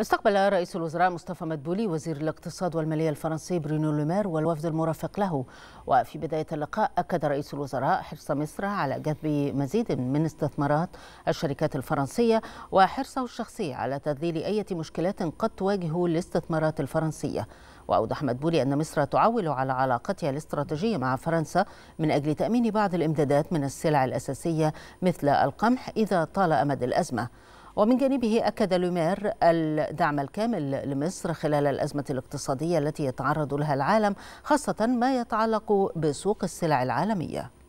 استقبل رئيس الوزراء مصطفى مدبولي وزير الاقتصاد والماليه الفرنسي برينو لومير والوفد المرافق له وفي بدايه اللقاء اكد رئيس الوزراء حرص مصر على جذب مزيد من استثمارات الشركات الفرنسيه وحرصه الشخصي على تذليل اي مشكلات قد تواجه الاستثمارات الفرنسيه واوضح مدبولي ان مصر تعول على علاقتها الاستراتيجيه مع فرنسا من اجل تامين بعض الامدادات من السلع الاساسيه مثل القمح اذا طال امد الازمه ومن جانبه أكد لومير الدعم الكامل لمصر خلال الأزمة الاقتصادية التي يتعرض لها العالم خاصة ما يتعلق بسوق السلع العالمية